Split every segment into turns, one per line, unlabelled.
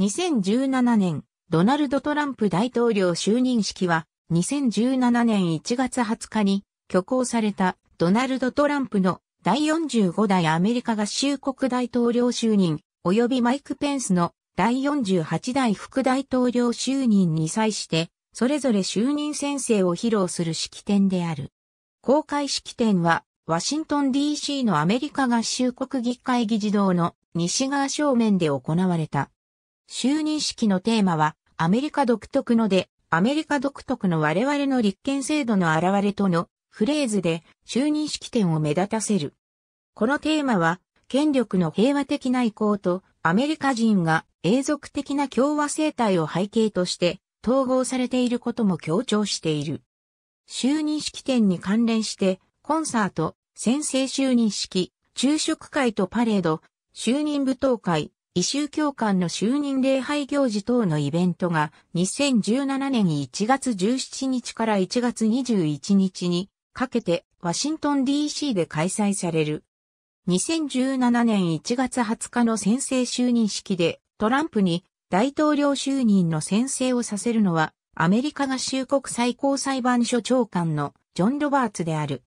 2017年、ドナルド・トランプ大統領就任式は、2017年1月20日に、挙行されたドナルド・トランプの第45代アメリカ合衆国大統領就任、及びマイク・ペンスの第48代副大統領就任に際して、それぞれ就任宣誓を披露する式典である。公開式典は、ワシントン DC のアメリカ合衆国議会議事堂の西側正面で行われた。就任式のテーマは、アメリカ独特ので、アメリカ独特の我々の立憲制度の現れとのフレーズで就任式典を目立たせる。このテーマは、権力の平和的な移行とアメリカ人が永続的な共和生態を背景として統合されていることも強調している。就任式典に関連して、コンサート、先制就任式、昼食会とパレード、就任舞踏会、異宗教官の就任礼拝行事等のイベントが2017年1月17日から1月21日にかけてワシントン DC で開催される。2017年1月20日の先制就任式でトランプに大統領就任の宣誓をさせるのはアメリカ合衆国最高裁判所長官のジョン・ロバーツである。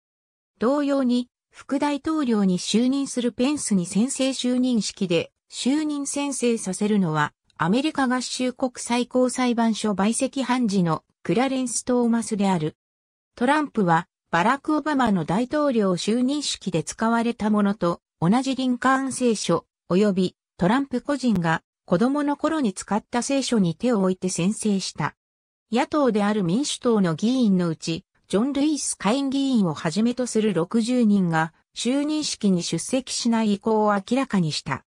同様に副大統領に就任するペンスに宣誓就任式で就任宣誓させるのは、アメリカ合衆国最高裁判所売席判事のクラレンス・トーマスである。トランプは、バラク・オバマの大統領就任式で使われたものと、同じリンカーン聖書、及びトランプ個人が子供の頃に使った聖書に手を置いて宣誓した。野党である民主党の議員のうち、ジョン・ルイス下院議員をはじめとする60人が就任式に出席しない意向を明らかにした。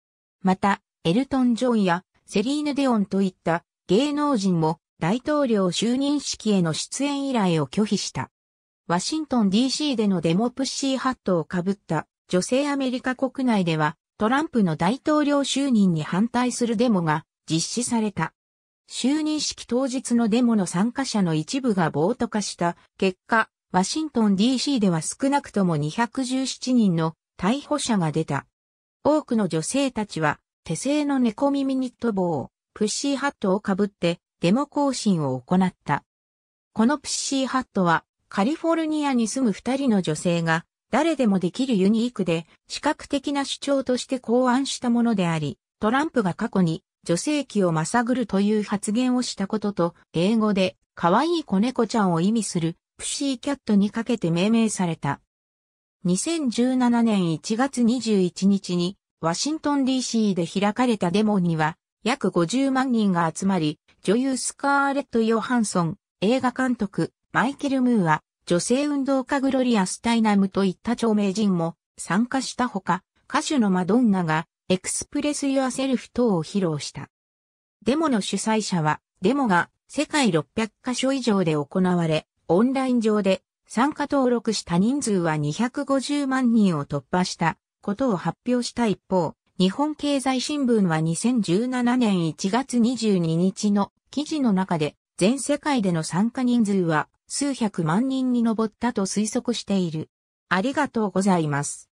また、エルトン・ジョンやセリーヌ・デオンといった芸能人も大統領就任式への出演依頼を拒否した。ワシントン DC でのデモプッシーハットをかぶった女性アメリカ国内ではトランプの大統領就任に反対するデモが実施された。就任式当日のデモの参加者の一部が暴徒化した結果、ワシントン DC では少なくとも217人の逮捕者が出た。多くの女性たちは手製の猫耳ニット帽、プッシーハットをかぶってデモ行進を行った。このプッシーハットはカリフォルニアに住む二人の女性が誰でもできるユニークで視覚的な主張として考案したものであり、トランプが過去に女性器をまさぐるという発言をしたことと、英語で可愛い子猫ちゃんを意味するプシーキャットにかけて命名された。2017年1月21日に、ワシントン DC で開かれたデモには、約50万人が集まり、女優スカーレット・ヨハンソン、映画監督、マイケル・ムーア、女性運動家グロリア・スタイナムといった著名人も参加したほか、歌手のマドンナが、エクスプレス・ユア・セルフ等を披露した。デモの主催者は、デモが世界600カ所以上で行われ、オンライン上で参加登録した人数は250万人を突破したことを発表した一方、日本経済新聞は2017年1月22日の記事の中で全世界での参加人数は数百万人に上ったと推測している。ありがとうございます。